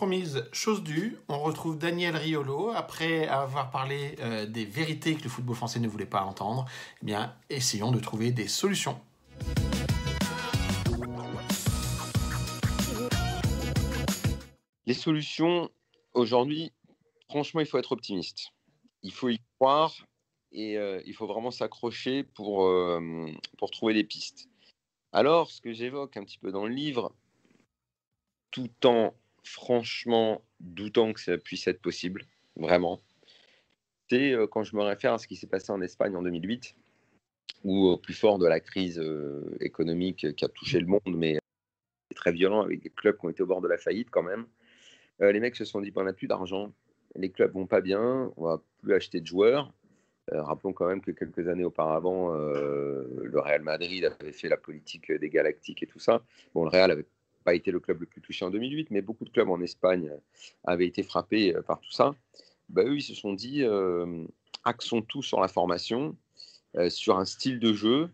promise, chose due, on retrouve Daniel Riolo après avoir parlé euh, des vérités que le football français ne voulait pas entendre. Eh bien, essayons de trouver des solutions. Les solutions aujourd'hui, franchement, il faut être optimiste. Il faut y croire et euh, il faut vraiment s'accrocher pour, euh, pour trouver des pistes. Alors, ce que j'évoque un petit peu dans le livre, tout en franchement doutant que ça puisse être possible, vraiment, c'est euh, quand je me réfère à ce qui s'est passé en Espagne en 2008, où au plus fort de la crise euh, économique qui a touché le monde, mais euh, très violent, avec des clubs qui ont été au bord de la faillite quand même, les mecs se sont dit, ben, on n'a plus d'argent, les clubs vont pas bien, on va plus acheter de joueurs. rappelons quand même que quelques années auparavant, le Real Madrid avait fait la politique des Galactiques et tout ça. Bon, le Real avait pas été le club le plus touché en 2008, mais beaucoup de clubs en Espagne euh, avaient été frappés euh, par tout ça. Bah, eux, ils se sont dit, euh, axons tout sur la formation, sur un style de jeu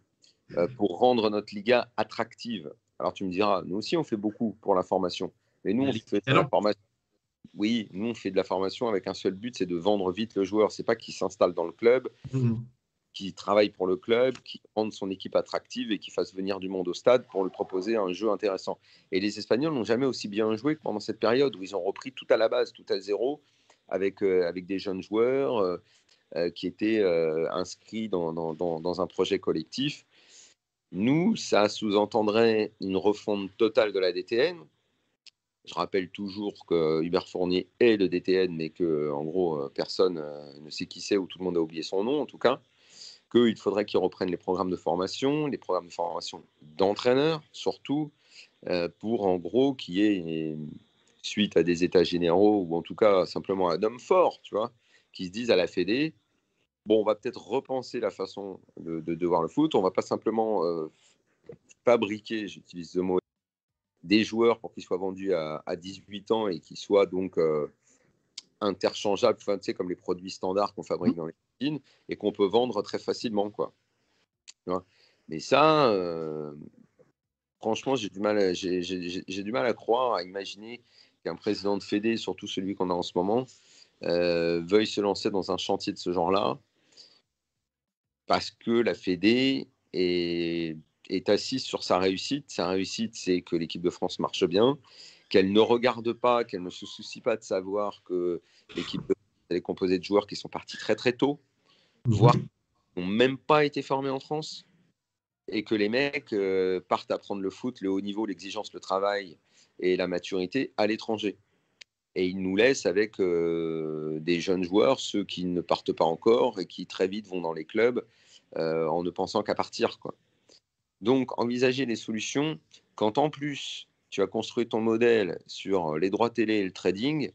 pour rendre notre Liga attractive. Alors tu me diras, nous aussi, on fait beaucoup pour la formation. Mais nous, on fait de la formation. Oui, nous, on fait de la formation avec un seul but, c'est de vendre vite le joueur. C'est pas qu'il s'installe dans le club, mmh qui travaille pour le club, qui rende son équipe attractive et qui fasse venir du monde au stade pour lui proposer un jeu intéressant. Et les Espagnols n'ont jamais aussi bien joué que pendant cette période où ils ont repris tout à la base, tout à zéro, avec, euh, avec des jeunes joueurs euh, euh, qui étaient inscrits dans, dans, dans, un projet collectif. Nous, ça sous-entendrait une refonte totale de la DTN. Je rappelle toujours que Hubert Fournier est le DTN, mais que en gros personne ne sait qui c'est ou tout le monde a oublié son nom en tout cas qu'il faudrait qu'ils reprennent les programmes de formation, les programmes de formation d'entraîneurs surtout, euh, pour en gros qu'il y ait, suite à des états généraux ou en tout cas simplement un homme fort, tu vois, qui se dise à la Fédé, bon, on va peut-être repenser la façon de, voir le foot, on ne va pas simplement euh, fabriquer, j'utilise le mot, des joueurs pour qu'ils soient vendus à, 18 ans et qu'ils soient donc... Euh, interchangeables, comme les produits standards qu'on fabrique mmh. dans les usines et qu'on peut vendre très facilement. Quoi. Mais ça, euh, franchement, j'ai du, mal à, j'ai, du mal à croire, à imaginer qu'un président de Fédé, surtout celui qu'on a en ce moment, euh, veuille se lancer dans un chantier de ce genre-là, parce que la Fédé est assise sur sa réussite. Sa réussite, c'est que l'équipe de France marche bien qu'elle ne regarde pas, qu'elle ne se soucie pas de savoir que l'équipe est composée de joueurs qui sont partis très très tôt, mhm. voire qui n'ont même pas été formés en France, et que les mecs partent euh, partent apprendre le foot, le haut niveau, l'exigence, le travail et la maturité à l'étranger. Et ils nous laissent avec euh, des jeunes joueurs, ceux qui ne partent pas encore et qui très vite vont dans les clubs euh, en ne pensant qu'à partir. Quoi. Donc envisager des solutions quand en plus tu as construit ton modèle sur euh, les droits télé et le trading,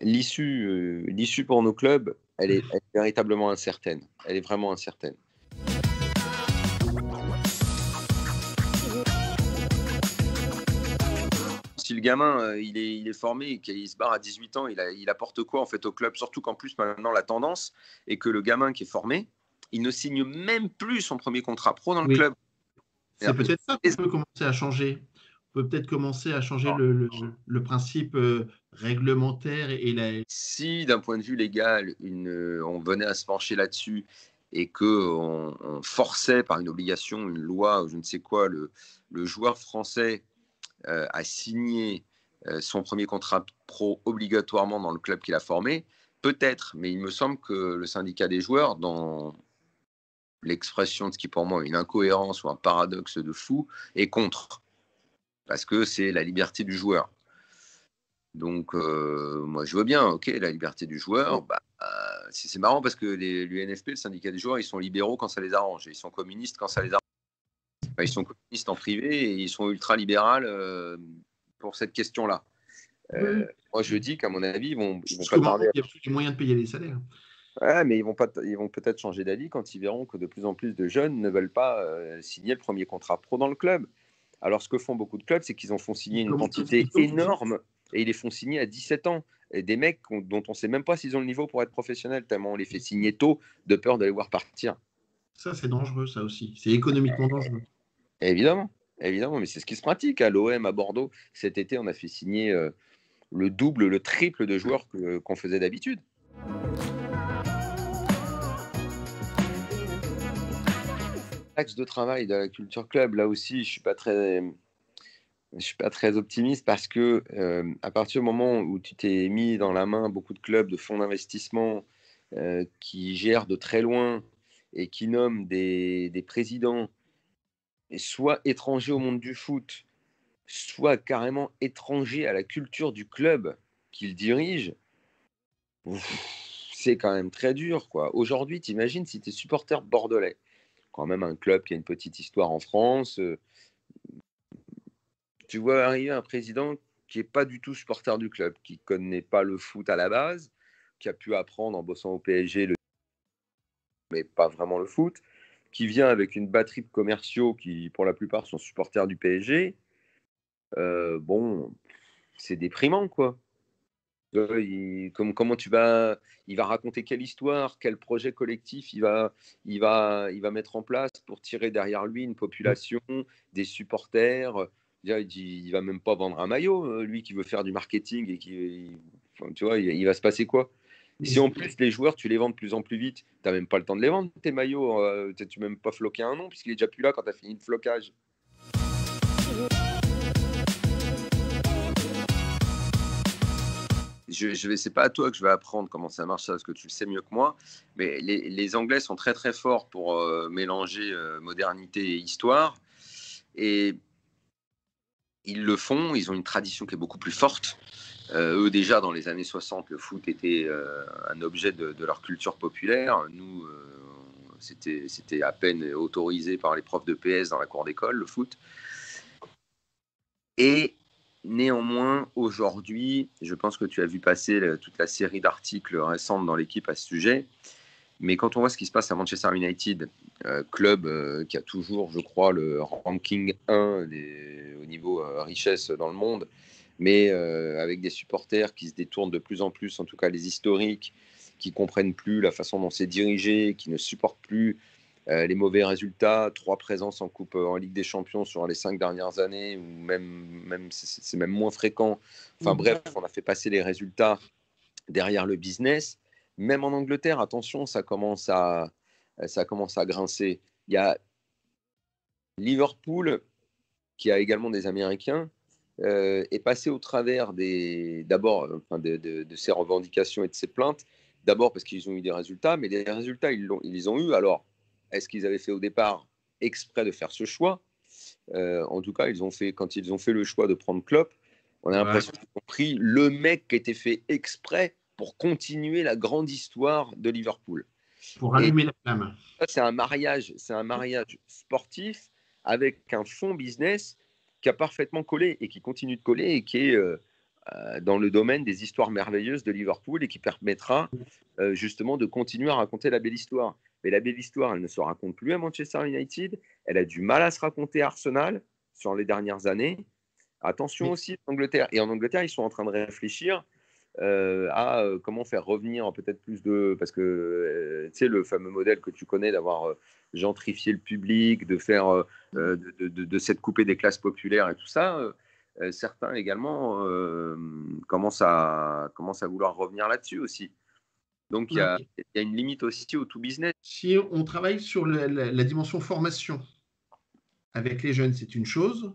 l'issue, euh, pour nos clubs, elle est, véritablement incertaine. Elle est vraiment incertaine. Si le gamin, euh, il est, il est formé, se barre à 18 ans, il, apporte quoi en fait au club Surtout qu'en plus maintenant la tendance est que le gamin qui est formé, il ne signe même plus son premier contrat pro dans le club. C'est peut-être ça qu'on peut commencer à changer. On peut peut-être commencer à changer le, principe euh, réglementaire et la... Si, d'un point de vue légal, une, on venait à se pencher là-dessus et qu'on on forçait par une obligation, une loi ou je ne sais quoi, le, joueur français euh, à signer euh, son premier contrat pro obligatoirement dans le club qu'il a formé, peut-être, mais il me semble que le syndicat des joueurs, dans l'expression de ce qui pour moi est une incohérence ou un paradoxe de fou, est contre. Parce que c'est la liberté du joueur. Donc, euh, moi, je veux bien, ok, la liberté du joueur. Bah, c'est marrant parce que l'UNFP, le syndicat des joueurs, ils sont libéraux quand ça les arrange, ils sont communistes quand ça les arrange. ils sont communistes en privé et ils sont ultra-libérales euh, pour cette question-là. Euh, moi, je dis qu'à mon avis, ils vont, pas parler... Il y a moyen de payer les salaires mais ils vont, vont peut-être changer d'avis quand ils verront que de plus en plus de jeunes ne veulent pas euh, signer le premier contrat pro dans le club. Alors, ce que font beaucoup de clubs, c'est qu'ils en font signer une quantité énorme et ils les font signer à 17 ans. Et des mecs dont on ne sait même pas s'ils ont le niveau pour être professionnels, tellement on les fait signer tôt de peur d'aller voir partir. Ça, c'est dangereux, ça aussi. C'est économiquement dangereux. Évidemment, évidemment, mais c'est ce qui se pratique. À l'OM, à Bordeaux, cet été, on a fait signer euh, le double, le triple de joueurs qu'on faisait d'habitude. de travail de la culture club, là aussi, je suis pas très, je suis pas très optimiste parce que euh, à partir du moment où tu t'es mis dans la main beaucoup de clubs, de fonds d'investissement euh, qui gèrent de très loin et qui nomment des, des présidents soit étrangers au monde du foot, soit carrément étrangers à la culture du club qu'ils dirigent, c'est quand même très dur. quoi. Aujourd'hui, t'imagines si tu es supporter bordelais quand même un club qui a une petite histoire en France. Euh, tu vois arriver un président qui n'est pas du tout supporter du club, qui ne connaît pas le foot à la base, qui a pu apprendre en bossant au PSG, le... mais pas vraiment le foot, qui vient avec une batterie de commerciaux qui, pour la plupart, sont supporters du PSG. Euh, bon, c'est déprimant, quoi il, comme, comment tu vas, il va raconter quelle histoire, quel projet collectif il va, il va, il va mettre en place pour tirer derrière lui une mmh. population, des supporters. Euh, il, il va même pas vendre un maillot, euh, lui qui veut faire du marketing et qui, tu vois, il, va se passer quoi mmh. Si en plus les joueurs, tu les vends de plus en plus vite, tu même pas le temps de les vendre tes maillots, euh, tu même pas floqué un nom puisqu'il est déjà plus là quand tu as fini le flocage. je, vais c'est pas à toi que je vais apprendre comment ça marche, ça, parce que tu le sais mieux que moi. Mais les, Anglais sont très très forts pour euh, mélanger euh, modernité et histoire, et ils le font. Ils ont une tradition qui est beaucoup plus forte. Euh, eux déjà dans les années 60, le foot était un objet de, leur culture populaire. Nous, c'était c'était à peine autorisé par les profs de PS dans la cour d'école le foot. Et Néanmoins, aujourd'hui, je pense que tu as vu passer toute la série d'articles récents dans l'équipe à ce sujet. Mais quand on voit ce qui se passe à Manchester United, euh, club euh, qui a toujours, je crois, le ranking 1 des, au niveau euh, richesse dans le monde, mais avec des supporters qui se détournent de plus en plus, en tout cas les historiques, qui comprennent plus la façon dont c'est dirigé, qui ne supportent plus euh, les mauvais résultats, trois présences en Coupe euh, en Ligue des Champions sur les cinq dernières années, ou même, c'est même moins fréquent. Enfin mm. bref, on a fait passer les résultats derrière le business. Même en Angleterre, attention, ça commence à, ça commence à grincer. Il y a Liverpool, qui a également des Américains, euh, est passé au travers des, d'abord, de, ses revendications et de ses plaintes. D'abord parce qu'ils ont eu des résultats, mais les résultats, ils, ils les ont eu. Alors, est-ce qu'ils avaient fait au départ exprès de faire ce choix euh, En tout cas, ils ont fait, quand ils ont fait le choix de prendre Klopp, on a l'impression qu'ils ont pris le mec qui était fait exprès pour continuer la grande histoire de Liverpool. Pour allumer la flamme. C'est un mariage, c'est un mariage sportif avec un fond business qui a parfaitement collé et qui continue de coller et qui est euh, euh, dans le domaine des histoires merveilleuses de Liverpool et qui permettra justement de continuer à raconter la belle histoire. Mais la belle histoire, elle ne se raconte plus à Manchester United. Elle a du mal à se raconter à Arsenal sur les dernières années. Attention aussi en Angleterre. Et en Angleterre, ils sont en train de réfléchir euh, à euh, comment faire revenir peut-être plus de. Parce que, euh, tu sais, le fameux modèle que tu connais d'avoir gentrifié le public, de faire. de, de, de, des classes populaires et tout ça. certains également commencent, à, commencent à vouloir revenir là-dessus aussi. Donc il y, a une limite aussi au tout business. Si on travaille sur la, dimension formation avec les jeunes, c'est une chose.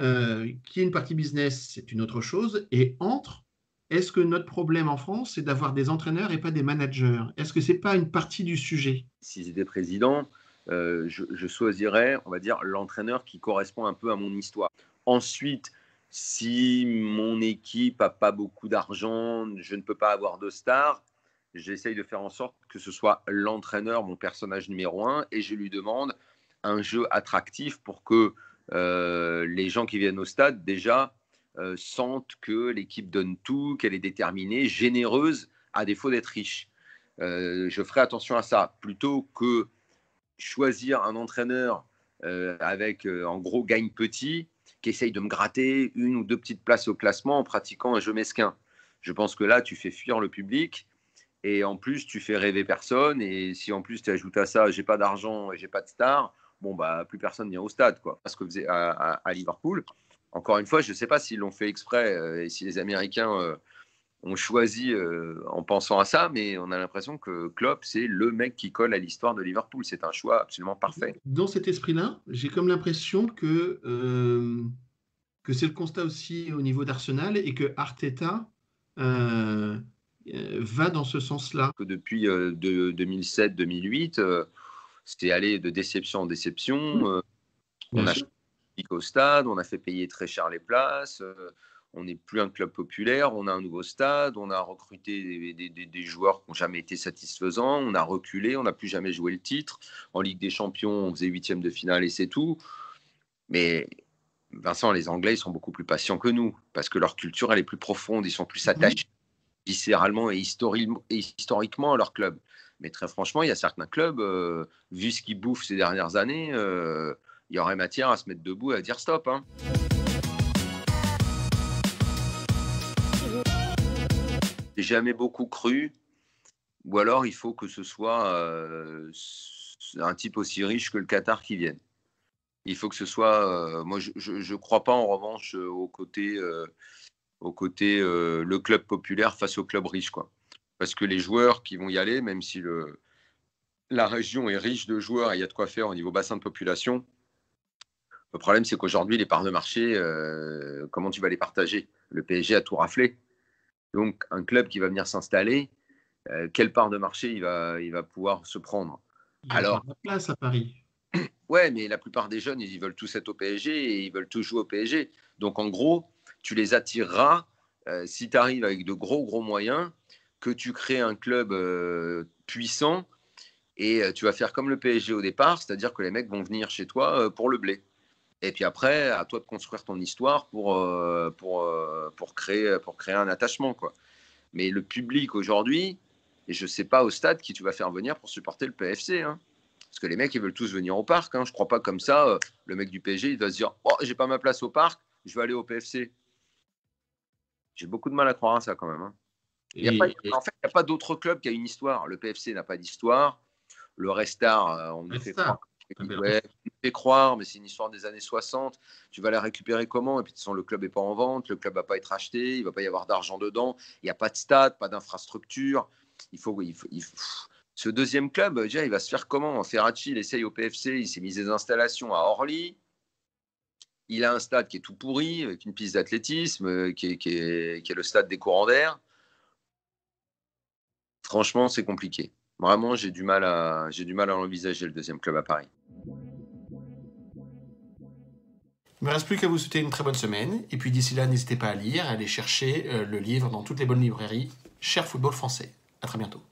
Euh, qui est une partie business, c'est une autre chose. Et entre, est-ce que notre problème en France, c'est d'avoir des entraîneurs et pas des managers Est-ce que ce n'est pas une partie du sujet Si j'étais président, euh, je, je choisirais, on va dire, l'entraîneur qui correspond un peu à mon histoire. Ensuite, si mon équipe n'a pas beaucoup d'argent, je ne peux pas avoir de stars, j'essaye de faire en sorte que ce soit l'entraîneur, mon personnage numéro un, et je lui demande un jeu attractif pour que euh, les gens qui viennent au stade déjà euh, sentent que l'équipe donne tout, qu'elle est déterminée, généreuse, à défaut d'être riche. Euh, je ferai attention à ça, plutôt que choisir un entraîneur avec en gros gagne petit, qui essaye de me gratter une ou deux petites places au classement en pratiquant un jeu mesquin. Je pense que là, tu fais fuir le public et en plus, tu fais rêver personne. Et si en plus tu ajoutes à ça, j'ai pas d'argent et j'ai pas de star, bon bah plus personne vient au stade, quoi. Parce que faisait à, Liverpool. Encore une fois, je ne sais pas s'ils l'ont fait exprès euh, et si les Américains euh, ont choisi euh, en pensant à ça, mais on a l'impression que Klopp, c'est le mec qui colle à l'histoire de Liverpool. C'est un choix absolument parfait. Dans cet esprit-là, j'ai comme l'impression que, que c'est le constat aussi au niveau d'Arsenal et que Arteta euh, va dans ce sens-là. Depuis 2007-2008, euh, c'était euh, allé de déception en déception. on a au stade, on a fait payer très cher les places, on n'est plus un club populaire, on a un nouveau stade, on a recruté des, joueurs qui n'ont jamais été satisfaisants, on a reculé, on n'a plus jamais joué le titre. En Ligue des Champions, on faisait huitième de finale et c'est tout. Mais Vincent, les Anglais, ils sont beaucoup plus patients que nous, parce que leur culture, elle est plus profonde, ils sont plus mhm. attachés viscéralement et, historiquement à leur club. Mais très franchement, il y a certains clubs, euh, vu ce qu'ils bouffent ces dernières années, euh, il y aurait matière à se mettre debout et à dire stop. Hein. J'ai jamais beaucoup cru, ou alors il faut que ce soit euh, un type aussi riche que le Qatar qui vienne. Il faut que ce soit. moi, je ne crois pas en revanche au côté au côté euh, le club populaire face au club riche. Quoi. Parce que les joueurs qui vont y aller, même si le, la région est riche de joueurs et il y a de quoi faire au niveau bassin de population, le problème c'est qu'aujourd'hui, les parts de marché, euh, comment tu vas les partager Le PSG a tout raflé. Donc un club qui va venir s'installer, euh, quelle part de marché il va, il va pouvoir se prendre il Alors, la place à Paris. Ouais, mais la plupart des jeunes, ils veulent tous être au PSG et ils veulent tous jouer au PSG. Donc en gros, tu les attireras euh, si tu arrives avec de gros, gros moyens, que tu crées un club euh, puissant et euh, tu vas faire comme le PSG au départ, c'est-à-dire que les mecs vont venir chez toi pour le blé. Et puis après, à toi de construire ton histoire pour, pour, pour, créer, pour créer un attachement. Quoi. Mais le public aujourd'hui, je ne sais pas au stade qui tu vas faire venir pour supporter le PFC. Hein. Parce que les mecs, ils veulent tous venir au parc. Hein. Je ne crois pas comme ça, le mec du PSG, il va se dire oh, j'ai pas ma place au parc, je vais aller au PFC. J'ai beaucoup de mal à croire à ça quand même. Hein. Il y a En fait, il n'y a pas d'autre club qui a une histoire. Le PFC n'a pas d'histoire. Le Restar, euh, ah, ben on nous fait croire. Ouais, croire, mais c'est une histoire des années 60. Tu vas la récupérer comment Et puis, de toute façon, le club n'est pas en vente, le club va pas être acheté, il va pas y avoir d'argent dedans, il n'y a pas de stade, pas d'infrastructure. Il faut, il il Ce deuxième club, déjà, il va se faire comment Ferracci, il essaye au PFC, il s'est mis des installations à Orly. Il a un stade qui est tout pourri, avec une piste d'athlétisme, euh, qui est, le stade des courants d'air. Franchement, c'est compliqué. Vraiment, j'ai du mal à, j'ai du mal à envisager le deuxième club à Paris. Il ne me reste plus qu'à vous souhaiter une très bonne semaine. Et puis d'ici là, n'hésitez pas à lire, à aller chercher euh, le livre dans toutes les bonnes librairies. Cher football français. À très bientôt.